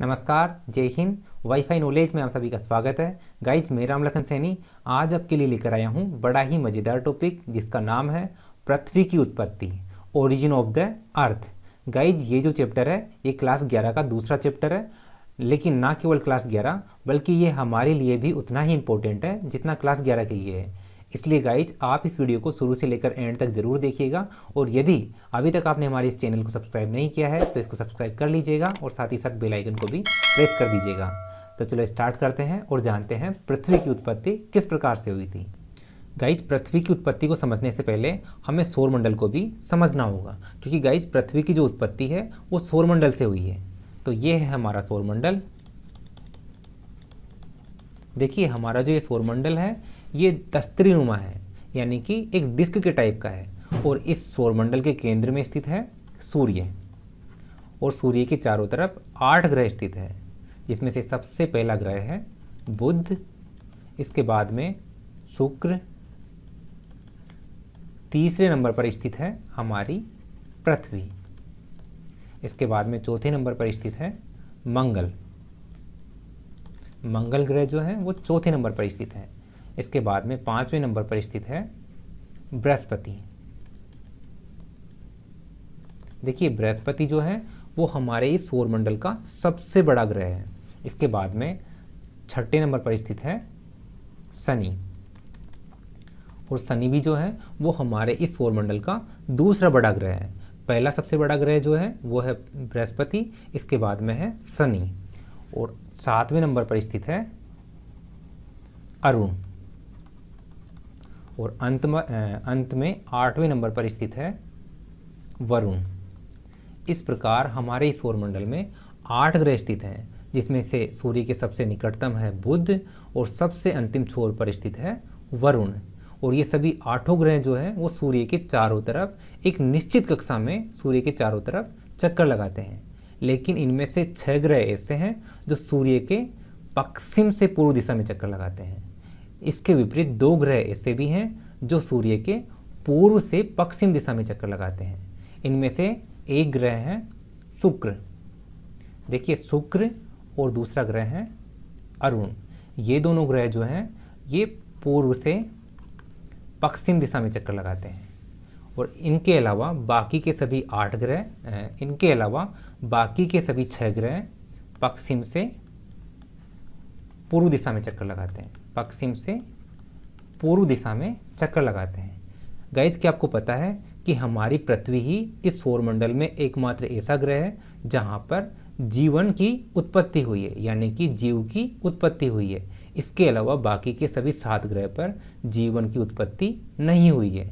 नमस्कार जय Hind wifi knowledge में आप सभी का स्वागत है गाइज मैं राम लखन सैनी आज आपके लिए लेकर आया हूँ बड़ा ही मज़ेदार टॉपिक जिसका नाम है पृथ्वी की उत्पत्ति origin of the earth guys ये जो चैप्टर है ये क्लास ग्यारह का दूसरा चैप्टर है लेकिन ना केवल क्लास ग्यारह बल्कि ये हमारे लिए भी उतना ही इम्पोर्टेंट है जितना क्लास ग्यारह के लिए है इसलिए गाइज आप इस वीडियो को शुरू से लेकर एंड तक जरूर देखिएगा और यदि अभी तक आपने हमारे इस चैनल को सब्सक्राइब नहीं किया है तो इसको सब्सक्राइब कर लीजिएगा और साथ ही साथ बेलाइकन को भी प्रेस कर दीजिएगा तो चलो स्टार्ट करते हैं और जानते हैं पृथ्वी की उत्पत्ति किस प्रकार से हुई थी गाइज पृथ्वी की उत्पत्ति को समझने से पहले हमें सौरमंडल को भी समझना होगा क्योंकि गाइज पृथ्वी की जो उत्पत्ति है वो सौरमंडल से हुई है तो ये है हमारा सौरमंडल देखिए हमारा जो ये सौरमंडल है ये तस्तरीनुमा है यानी कि एक डिस्क के टाइप का है और इस सौरमंडल के केंद्र में स्थित है सूर्य और सूर्य के चारों तरफ आठ ग्रह स्थित है जिसमें से सबसे पहला ग्रह है बुध इसके बाद में शुक्र तीसरे नंबर पर स्थित है हमारी पृथ्वी इसके बाद में चौथे नंबर पर स्थित है मंगल मंगल ग्रह जो है वो चौथे नंबर पर स्थित है इसके बाद में पाँचवें नंबर पर स्थित है बृहस्पति देखिए बृहस्पति जो है वो हमारे इस सौरमंडल का सबसे बड़ा ग्रह है इसके बाद में छठे नंबर पर स्थित है शनि और शनि भी जो है वो हमारे इस सौरमंडल का दूसरा बड़ा ग्रह है पहला सबसे बड़ा ग्रह जो है वो है बृहस्पति इसके बाद में है शनि और सातवें नंबर पर स्थित है अरुण और अंत में अंत में आठवें नंबर पर स्थित है वरुण इस प्रकार हमारे इस सौरमंडल में आठ ग्रह स्थित हैं जिसमें से सूर्य के सबसे निकटतम है बुध और सबसे अंतिम छोर पर स्थित है वरुण और ये सभी आठों ग्रह जो हैं वो सूर्य के चारों तरफ एक निश्चित कक्षा में सूर्य के चारों तरफ चक्कर लगाते हैं लेकिन इनमें से छह ग्रह ऐसे हैं जो सूर्य के पश्चिम से पूर्व दिशा में चक्कर लगाते हैं इसके विपरीत दो ग्रह ऐसे भी हैं जो सूर्य के पूर्व से पश्चिम दिशा में चक्कर लगाते हैं इनमें से एक ग्रह है शुक्र देखिए शुक्र और दूसरा ग्रह है अरुण ये दोनों ग्रह जो हैं ये पूर्व से पश्चिम दिशा में चक्कर लगाते हैं और इनके अलावा बाकी के सभी आठ ग्रह इनके अलावा बाकी के सभी छः ग्रह पश्चिम से पूर्व दिशा में चक्कर लगाते हैं पश्चिम से पूर्व दिशा में चक्कर लगाते हैं गाइज क्या आपको पता है कि हमारी पृथ्वी ही इस सौरमंडल में एकमात्र ऐसा ग्रह है जहाँ पर जीवन की उत्पत्ति हुई है यानी कि जीव की उत्पत्ति हुई है इसके अलावा बाकी के सभी सात ग्रह पर जीवन की उत्पत्ति नहीं हुई है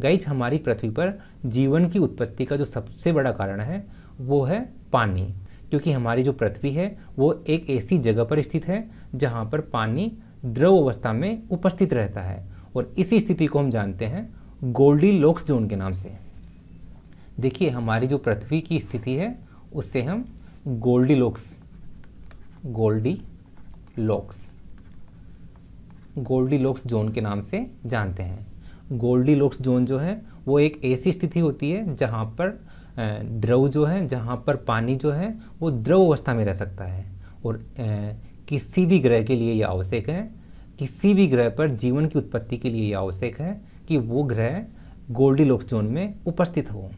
गाइज हमारी पृथ्वी पर जीवन की उत्पत्ति का जो सबसे बड़ा कारण है वो है पानी क्योंकि हमारी जो पृथ्वी है वो एक ऐसी जगह पर स्थित है जहाँ पर पानी द्रव अवस्था में उपस्थित रहता है और इसी स्थिति को हम जानते हैं गोल्डी लोक्स जोन के नाम से देखिए हमारी जो पृथ्वी की स्थिति है उससे हम Goldilocks Goldilocks Goldilocks zone के नाम से जानते हैं गोल्डी लोक्स जोन जो है वो एक ऐसी स्थिति होती है जहाँ पर द्रव जो है जहाँ पर पानी जो है वो द्रव अवस्था में रह सकता है और किसी भी ग्रह के लिए यह आवश्यक है किसी भी ग्रह पर जीवन की उत्पत्ति के लिए यह आवश्यक है कि वो ग्रह गोल्डी लोक जोन में उपस्थित हो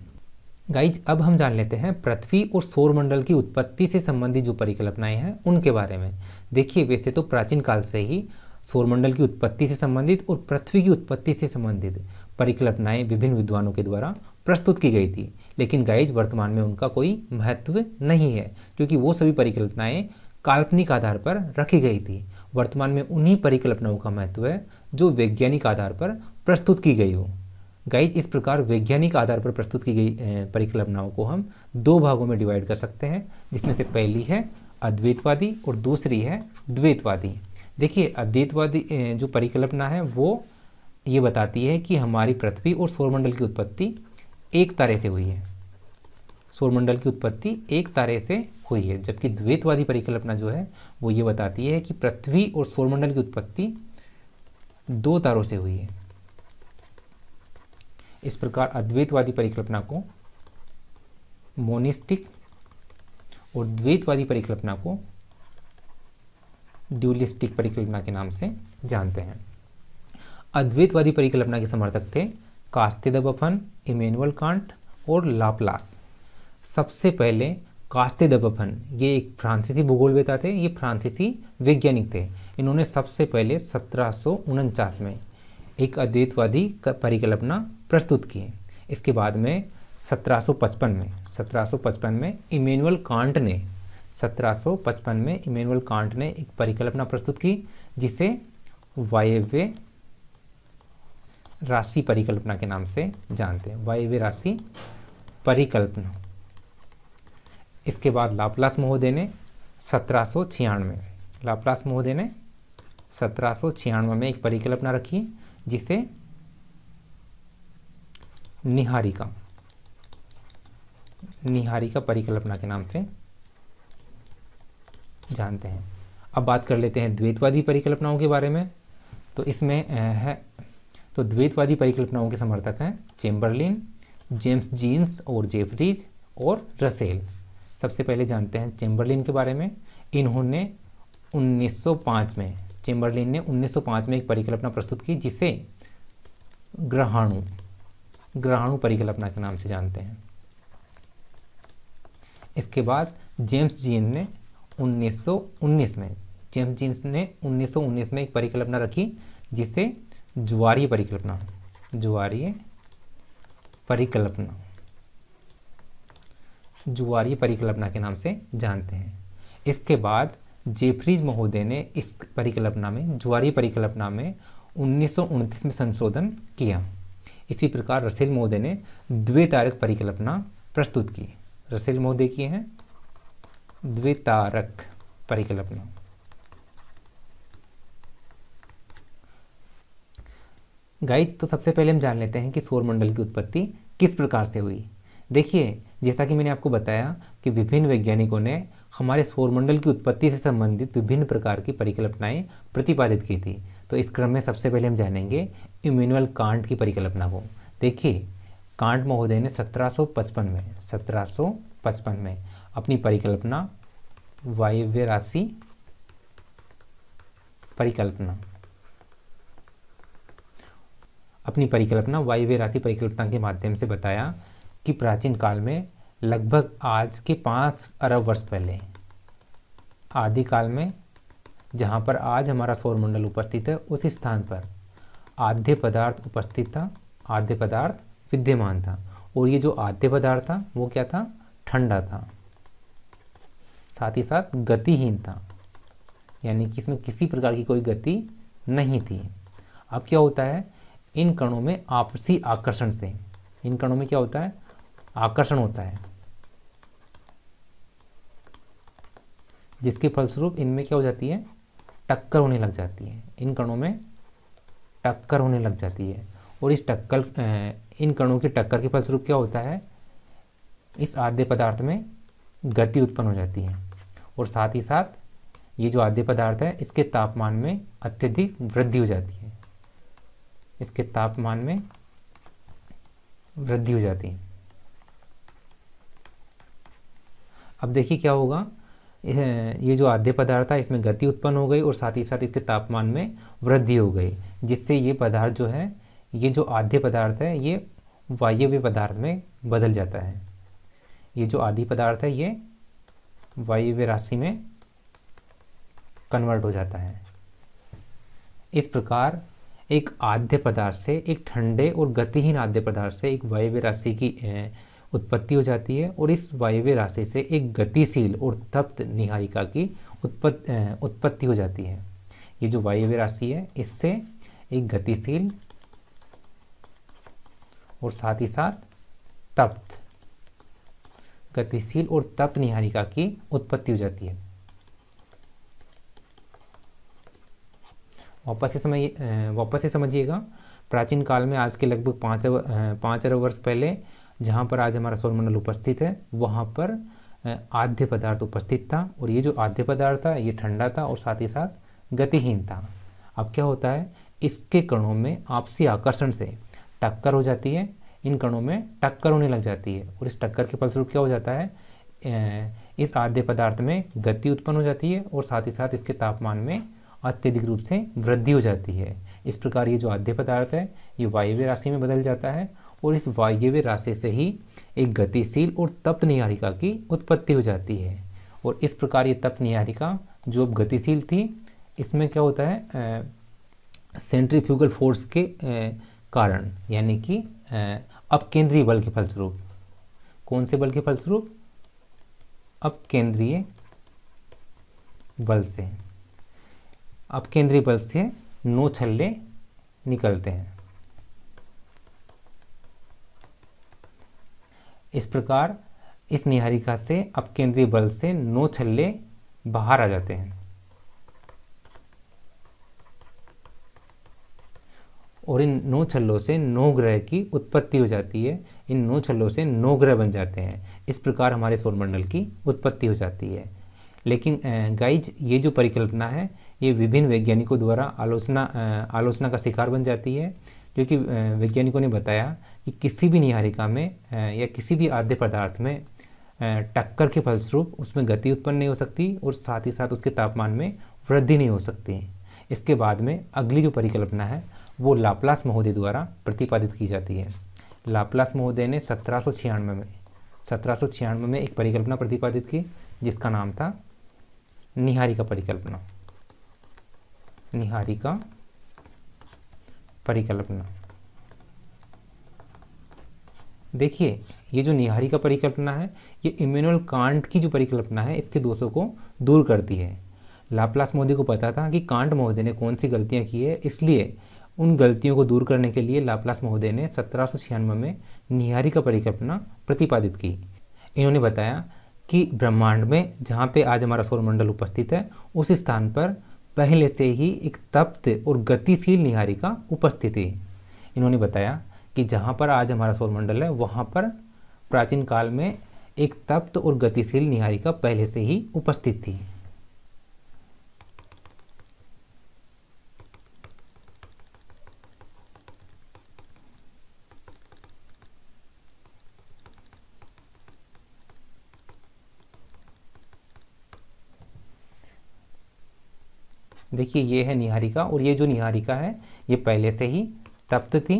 गाइज अब हम जान लेते हैं पृथ्वी और सौरमंडल की उत्पत्ति से संबंधित जो परिकल्पनाएं हैं उनके बारे में देखिए वैसे तो प्राचीन काल से ही सौरमंडल की उत्पत्ति से संबंधित और पृथ्वी की उत्पत्ति से संबंधित परिकल्पनाएं विभिन्न विद्वानों के द्वारा प्रस्तुत की गई थी लेकिन गाइज वर्तमान में उनका कोई महत्व नहीं है क्योंकि वो सभी परिकल्पनाएं काल्पनिक आधार पर रखी गई थी वर्तमान में उन्हीं परिकल्पनाओं का महत्व है जो वैज्ञानिक आधार पर प्रस्तुत की गई हो गाइज इस प्रकार वैज्ञानिक आधार पर प्रस्तुत की गई परिकल्पनाओं को हम दो भागों में डिवाइड कर सकते हैं जिसमें से पहली है अद्वैतवादी और दूसरी है द्वैतवादी देखिए अद्वैतवादी जो परिकल्पना है वो ये बताती है कि हमारी पृथ्वी और सौरमंडल की उत्पत्ति एक तारे से हुई है सौरमंडल की उत्पत्ति एक तारे से हुई है जबकि द्वैतवादी परिकल्पना जो है वो ये बताती है कि पृथ्वी और सौरमंडल की उत्पत्ति दो तारों से हुई है इस प्रकार अद्वैतवादी परिकल्पना को मोनिस्टिक और द्वैतवादी परिकल्पना को ड्यूलिस्टिक परिकल्पना के नाम से जानते हैं अद्वैतवादी परिकल्पना के समर्थक थे कास्ते दबफन इमेनुअल कांट और लाप्लास सबसे पहले कास्ते दबन ये एक फ्रांसीसी भूगोलवेता थे ये फ्रांसीसी वैज्ञानिक थे इन्होंने सबसे पहले सत्रह में एक अद्वैतवादी परिकल्पना प्रस्तुत की इसके बाद में 1755 में 1755 में इमेनुअल कांट ने 1755 में इमेनुअल कांट ने एक परिकल्पना प्रस्तुत की जिसे वायव्य राशि परिकल्पना के नाम से जानते हैं वायव्य राशि परिकल्पना इसके बाद लाप्लास महोदय ने सत्रह सौ छियानवे लाप्लास महोदय ने सत्रह सौ छियानवे में एक परिकल्पना रखी जिसे निहारिका निहारिका परिकल्पना के नाम से जानते हैं अब बात कर लेते हैं द्वैतवादी परिकल्पनाओं के बारे में तो इसमें है तो द्वैतवादी परिकल्पनाओं के समर्थक हैं चेम्बरलिन जेम्स जीन्स और जेफरीज और रसेल सबसे पहले जानते हैं चेम्बरलिन के बारे में इन्होंने 1905 में चेम्बरलिन ने 1905 में एक परिकल्पना प्रस्तुत की जिसे ग्रहाणु ग्रहाणु परिकल्पना के नाम से जानते हैं इसके बाद जेम्स जीन ने 1919 में जेम्स जीन्स ने 1919 में एक परिकल्पना रखी जिसे ज्वारीय परिकल्पना ज्वारीय परिकल्पना जुआरी परिकल्पना के नाम से जानते हैं इसके बाद जेफरीज महोदय ने इस परिकल्पना में जुआरी परिकल्पना में उन्नीस में संशोधन किया इसी प्रकार रसेल महोदय ने द्वितारक परिकल्पना प्रस्तुत की रसेल महोदय की है द्वितारक परिकल्पना गाइस तो सबसे पहले हम जान लेते हैं कि सौरमंडल की उत्पत्ति किस प्रकार से हुई देखिए जैसा कि मैंने आपको बताया कि विभिन्न वैज्ञानिकों ने हमारे सौरमंडल की उत्पत्ति से संबंधित विभिन्न प्रकार की परिकल्पनाएं प्रतिपादित की थी तो इस क्रम में सबसे पहले हम जानेंगे इम्यूनुअल कांट की परिकल्पना को देखिए कांट महोदय ने 1755 में 1755 में अपनी परिकल्पना वायव्य राशि परिकल्पना अपनी परिकल्पना वायव्य राशि परिकल्पना के माध्यम से बताया कि प्राचीन काल में लगभग आज के पाँच अरब वर्ष पहले आदि काल में जहाँ पर आज हमारा सौरमंडल उपस्थित है उस स्थान पर आद्य पदार्थ उपस्थित था आद्य पदार्थ विद्यमान था और ये जो आद्य पदार्थ था वो क्या था ठंडा था साथ ही साथ गतिहीन था यानी कि इसमें किसी प्रकार की कोई गति नहीं थी अब क्या होता है इन कणों में आपसी आकर्षण से इन कणों में क्या होता है आकर्षण होता है जिसके फलस्वरूप इनमें क्या हो जाती है टक्कर होने लग जाती है इन कणों में टक्कर होने लग जाती है और इस टक्कर इन कणों की टक्कर के फलस्वरूप क्या होता है इस आद्य पदार्थ में गति उत्पन्न हो जाती है और साथ ही साथ ये जो आद्य पदार्थ है इसके तापमान में अत्यधिक वृद्धि हो जाती है इसके तापमान में वृद्धि हो जाती है अब देखिए क्या होगा ये जो आद्य पदार्थ था इसमें गति उत्पन्न हो गई और साथ ही साथ इसके तापमान में वृद्धि हो गई जिससे ये पदार्थ जो है ये जो आद्य पदार्थ है ये वायव्य पदार्थ में बदल जाता है ये जो आदि पदार्थ है ये वायव्य राशि में कन्वर्ट हो जाता है इस प्रकार एक आद्य पदार्थ से एक ठंडे और गतिहीन आद्य पदार्थ से एक वायव्य राशि की उत्पत्ति हो जाती है और इस वायव्य राशि से एक गतिशील और तप्त निहारिका की उत्पत्ति उत्पत्ति हो जाती है ये जो वायव्य राशि है इससे एक गतिशील और साथ ही साथ तप्त गतिशील और तप्त निहारिका की उत्पत्ति हो जाती है वापस से समझ वापस से समझिएगा प्राचीन काल में आज के लगभग पाँच पाँच अरब वर्ष पहले जहाँ पर आज हमारा सौरमंडल उपस्थित है वहाँ पर आद्य पदार्थ उपस्थित था और ये जो आद्य पदार्थ था ये ठंडा था और साथ ही साथ गतिहीन था अब क्या होता है इसके कणों में आपसी आकर्षण से टक्कर हो जाती है इन कणों में टक्कर होने लग जाती है और इस टक्कर के फलस्वरूप क्या हो जाता है इस आद्य पदार्थ में गति उत्पन्न हो जाती है और साथ ही साथ इसके तापमान में अत्यधिक रूप से वृद्धि हो जाती है इस प्रकार ये जो आद्य पदार्थ है ये वायव्य राशि में बदल जाता है और इस वायव्य राशि से ही एक गतिशील और तप्त निहारिका की उत्पत्ति हो जाती है और इस प्रकार ये तप्त निहारिका जो अब गतिशील थी इसमें क्या होता है सेंट्रीफ्यूगल फोर्स के आ, कारण यानी कि अब केंद्रीय बल के फलस्वरूप कौन से बल के फलस्वरूप अब केंद्रीय बल से अब केंद्रीय बल से नौ छल्ले निकलते हैं इस प्रकार इस निहारिका से अब केंद्रीय बल से नौ छल्ले बाहर आ जाते हैं और इन नौ छल्लों से नौ ग्रह की उत्पत्ति हो जाती है इन नौ छल्लों से नौ ग्रह बन जाते हैं इस प्रकार हमारे सौरमंडल की उत्पत्ति हो जाती है लेकिन गाइज ये जो परिकल्पना है ये विभिन्न वैज्ञानिकों द्वारा आलोचना आलोचना का शिकार बन जाती है क्योंकि वैज्ञानिकों ने बताया कि किसी भी निहारिका में या किसी भी आद्य पदार्थ में टक्कर के फलस्वरूप उसमें गति उत्पन्न नहीं हो सकती और साथ ही साथ उसके तापमान में वृद्धि नहीं हो सकती इसके बाद में अगली जो परिकल्पना है वो लाप्लास महोदय द्वारा प्रतिपादित की जाती है लाप्लास महोदय ने सत्रह में सत्रह में एक परिकल्पना प्रतिपादित की जिसका नाम था निहारिका परिकल्पना निहारिका परिकल्पना देखिए ये जो निहारी का परिकल्पना है ये इम्यूनल कांट की जो परिकल्पना है इसके दोषों को दूर करती है लाप्लास मोदी को पता था कि कांट महोदय ने कौन सी गलतियाँ की है इसलिए उन गलतियों को दूर करने के लिए लाप्लास महोदय ने सत्रह में निहारी का परिकल्पना प्रतिपादित की इन्होंने बताया कि ब्रह्मांड में जहाँ पे आज हमारा सौरमंडल उपस्थित है उस स्थान पर पहले से ही एक तप्त और गतिशील निहारी का उपस्थिति इन्होंने बताया कि जहाँ पर आज हमारा सौरमंडल है वहाँ पर प्राचीन काल में एक तप्त और गतिशील निहारिका पहले से ही उपस्थित थी देखिए ये है निहारिका और ये जो निहारिका है ये पहले से ही तप्त थी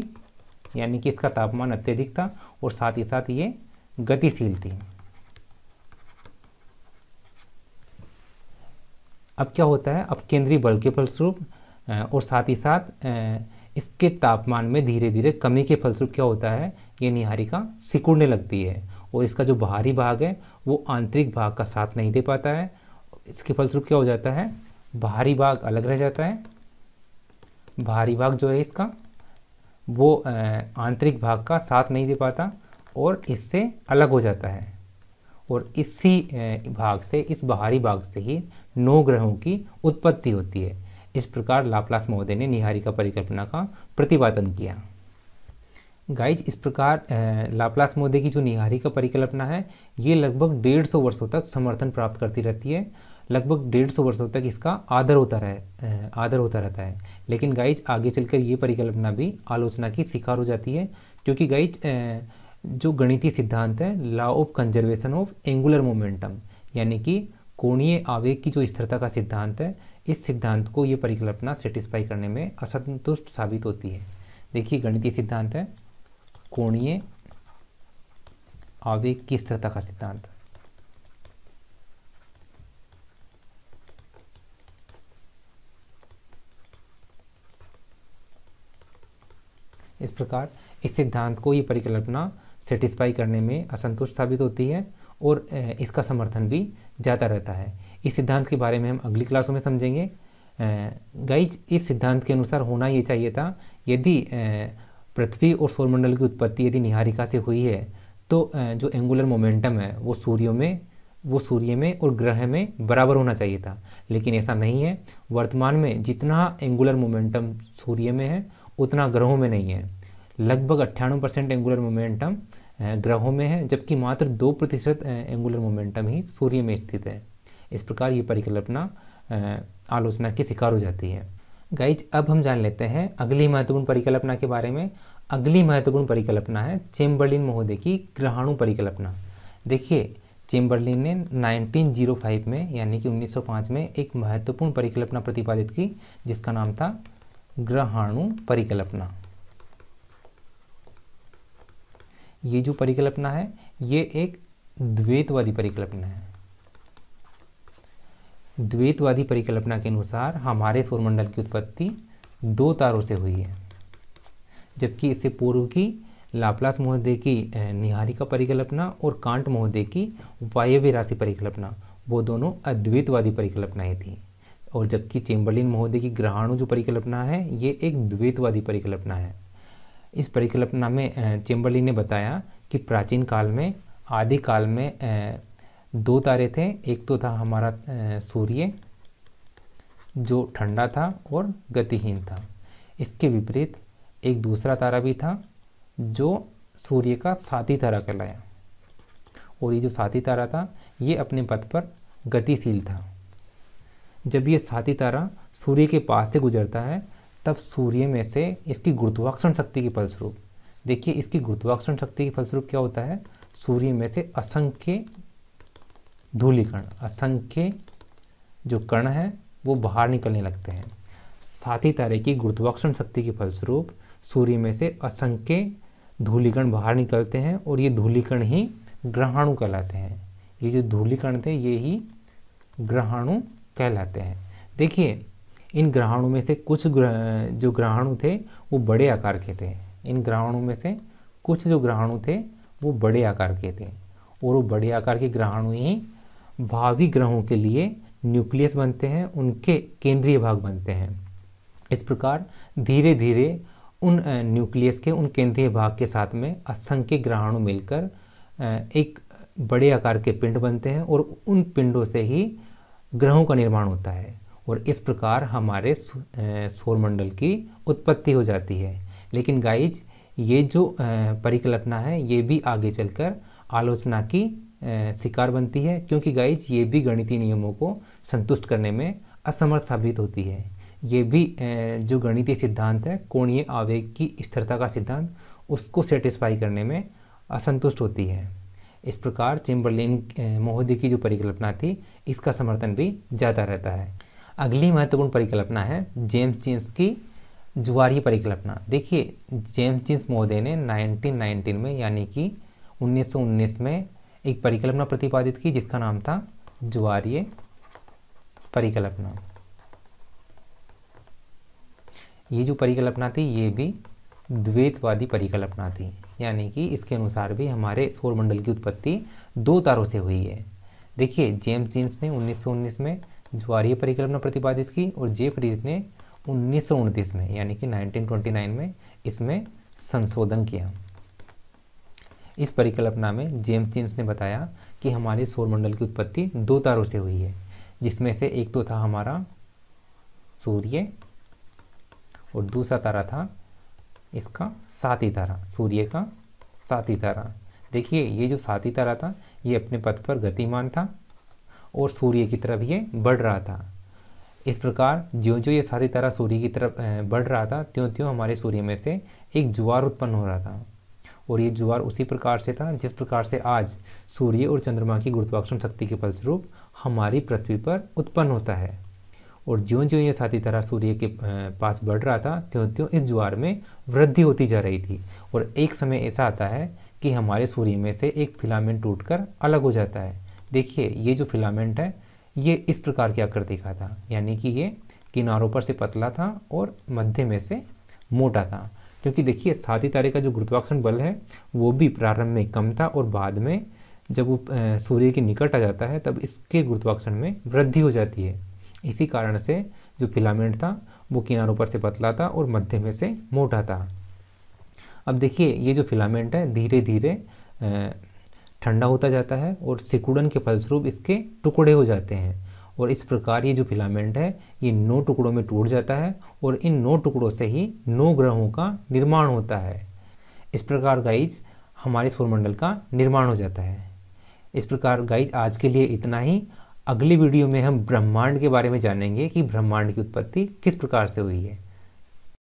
यानी कि इसका तापमान अत्यधिक था और साथ ही साथ ये गतिशील थी अब क्या होता है अब केंद्रीय बल के फलस्वरूप और साथ ही साथ इसके तापमान में धीरे धीरे कमी के फलस्वरूप क्या होता है ये निहारिका सिकुड़ने लगती है और इसका जो बाहरी भाग है वो आंतरिक भाग का साथ नहीं दे पाता है इसके फलस्वरूप क्या हो जाता है बाहरी भाग अलग रह जाता है बाहरी भाग जो है इसका वो आंतरिक भाग का साथ नहीं दे पाता और इससे अलग हो जाता है और इसी भाग से इस बाहरी भाग से ही नौ ग्रहों की उत्पत्ति होती है इस प्रकार लाप्लास महोदय ने निहारिका परिकल्पना का प्रतिपादन किया गाइज इस प्रकार लाप्लास महोदय की जो निहारी का परिकल्पना है ये लगभग डेढ़ सौ वर्षों तक समर्थन प्राप्त करती रहती है लगभग डेढ़ सौ वर्षों तक इसका आदर होता रह आदर होता रहता है लेकिन गाइज आगे चलकर ये परिकल्पना भी आलोचना की शिकार हो जाती है क्योंकि गाइज जो गणितीय सिद्धांत है law of conservation of angular momentum यानी कि कोणीय आवेग की जो स्थिरता का सिद्धांत है इस सिद्धांत को ये परिकल्पना सेटिस्फाई करने में असंतुष्ट साबित होती है देखिए गणितीय सिद्धांत है कोणीय आवेग की स्थिरता का सिद्धांत इस प्रकार इस सिद्धांत को ये परिकल्पना सेटिस्फाई करने में असंतुष्ट साबित होती है और इसका समर्थन भी ज़्यादा रहता है इस सिद्धांत के बारे में हम अगली क्लासों में समझेंगे गाइज इस सिद्धांत के अनुसार होना ये चाहिए था यदि पृथ्वी और सौरमंडल की उत्पत्ति यदि निहारिका से हुई है तो जो एंगुलर मोमेंटम है वो सूर्यों में वो सूर्य में और ग्रह में बराबर होना चाहिए था लेकिन ऐसा नहीं है वर्तमान में जितना एंगुलर मोमेंटम सूर्य में है उतना ग्रहों में नहीं है लगभग अट्ठानवे परसेंट एंगुलर मोमेंटम ग्रहों में है जबकि मात्र दो प्रतिशत एंगुलर मोमेंटम ही सूर्य में स्थित है इस प्रकार ये परिकल्पना आलोचना की शिकार हो जाती है गाइज अब हम जान लेते हैं अगली महत्वपूर्ण परिकल्पना के बारे में अगली महत्वपूर्ण परिकल्पना है चेम्बरलिन महोदय की ग्रहाणु परिकल्पना देखिए चेम्बरलिन ने 1905 में यानी कि 1905 में एक महत्वपूर्ण परिकल्पना प्रतिपादित की जिसका नाम था ग्रहाणु परिकल्पना ये जो परिकल्पना है ये एक द्वैतवादी परिकल्पना है द्वैतवादी परिकल्पना के अनुसार हमारे सौरमंडल की उत्पत्ति दो तारों से हुई है जबकि इससे पूर्व की लाप्लास महोदय की निहारिका परिकल्पना और कांट महोदय की वायव्य राशि परिकल्पना वो दोनों अद्वैतवादी परिकल्पनाएं थीं और जबकि चेम्बरलिन महोदय की ग्रहाणु जो परिकल्पना है ये एक द्वैतवादी परिकल्पना है इस परिकल्पना में चेम्बरलिन ने बताया कि प्राचीन काल में आदि काल में दो तारे थे एक तो था हमारा सूर्य जो ठंडा था और गतिहीन था इसके विपरीत एक दूसरा तारा भी था जो सूर्य का साथी तारा कहलाया और ये जो साथी तारा था ये अपने पथ पर गतिशील था जब ये साथी तारा सूर्य के पास से गुजरता है तब सूर्य में से इसकी गुरुत्वाकर्षण शक्ति के फलस्वरूप देखिए इसकी गुरुत्वाकर्षण शक्ति के फलस्वरूप क्या होता है सूर्य में से असंख्य धूलिकण असंख्य जो कण है वो बाहर निकलने लगते हैं साथ ही तारे की गुरुत्वाकर्षण शक्ति के फलस्वरूप सूर्य में से असंख्य धूलिकण बाहर निकलते हैं और ये धूलिकण ही ग्रहाणु कहलाते हैं ये जो धूलिकण थे ये ही ग्रहाणु कहलाते हैं देखिए इन ग्रहणों में से कुछ ग्रह, जो ग्रहाणु थे वो बड़े आकार के थे इन ग्रहणों में से कुछ जो ग्रहाणु थे वो बड़े आकार के थे और वो बड़े आकार के ग्रहाणु ही भावी ग्रहों के लिए न्यूक्लियस बनते हैं उनके केंद्रीय भाग बनते हैं इस प्रकार धीरे धीरे उन न्यूक्लियस के उन केंद्रीय भाग के साथ में असंख्य ग्रहाणु मिलकर एक बड़े आकार के पिंड बनते हैं और उन पिंडों से ही ग्रहों का निर्माण होता है और इस प्रकार हमारे सौरमंडल की उत्पत्ति हो जाती है लेकिन गाइज ये जो परिकल्पना है ये भी आगे चलकर आलोचना की शिकार बनती है क्योंकि गाइज ये भी गणितीय नियमों को संतुष्ट करने में असमर्थ साबित होती है ये भी जो गणितीय सिद्धांत है कोणीय आवेग की स्थिरता का सिद्धांत उसको सेटिस्फाई करने में असंतुष्ट होती है इस प्रकार चेम्बरलिन मोहदी की जो परिकल्पना थी इसका समर्थन भी ज़्यादा रहता है अगली महत्वपूर्ण परिकल्पना है जेम्स चिंस की जुआरी परिकल्पना देखिए जेम्स चिंस मोहदे ने 1919 में यानी कि 1919 में एक परिकल्पना प्रतिपादित की जिसका नाम था जुआरी परिकल्पना ये जो परिकल्पना थी ये भी द्वैतवादी परिकल्पना थी यानी कि इसके अनुसार भी हमारे सौरमंडल की उत्पत्ति दो तारों से हुई है देखिए जेम्स जीन्स ने 1919 में ज्वारीय परिकल्पना प्रतिपादित की और जे फ्रीज ने उन्नीस में यानी कि 1929 में इसमें संशोधन किया इस परिकल्पना में जेम्स जीन्स ने बताया कि हमारे सौरमंडल की उत्पत्ति दो तारों से हुई है जिसमें से एक तो था हमारा सूर्य और दूसरा तारा था इसका साथी तारा सूर्य का साथी तारा देखिए ये जो साथी तारा था ये अपने पथ पर गतिमान था और सूर्य की तरफ ये बढ़ रहा था इस प्रकार ज्यो ज्यो ये साथी तारा सूर्य की तरफ बढ़ रहा था त्यों त्यों हमारे सूर्य में से एक ज्वार उत्पन्न हो रहा था और ये ज्वार उसी प्रकार से था जिस प्रकार से आज सूर्य और चंद्रमा की गुरुत्वाकर्षण शक्ति के फलस्वरूप हमारी पृथ्वी पर उत्पन्न होता है और ज्यों ज्यों ये साथी तारा सूर्य के पास बढ़ रहा था त्यों त्यों इस ज्वार में वृद्धि होती जा रही थी और एक समय ऐसा आता है कि हमारे सूर्य में से एक फिलामेंट टूटकर अलग हो जाता है देखिए ये जो फिलामेंट है ये इस प्रकार की आकृति का था यानी कि ये किनारों पर से पतला था और मध्य में से मोटा था क्योंकि देखिए साथी तारे का जो गुरुत्वाकर्षण बल है वो भी प्रारंभ में कम था और बाद में जब वो सूर्य के निकट आ जाता है तब इसके गुरुत्वाकर्षण में वृद्धि हो जाती है इसी कारण से जो फिलामेंट था वो किनारों पर से पतला था और मध्य में से मोटा था अब देखिए ये जो फिलामेंट है धीरे धीरे ठंडा होता जाता है और सिकुड़न के फलस्वरूप इसके टुकड़े हो जाते हैं और इस प्रकार ये जो फिलामेंट है ये नौ टुकड़ों में टूट जाता है और इन नौ टुकड़ों से ही नौ ग्रहों का निर्माण होता है इस प्रकार गाइज हमारे सौरमंडल का निर्माण हो जाता है इस प्रकार गाइज आज के लिए इतना ही अगली वीडियो में हम ब्रह्मांड के बारे में जानेंगे कि ब्रह्मांड की उत्पत्ति किस प्रकार से हुई है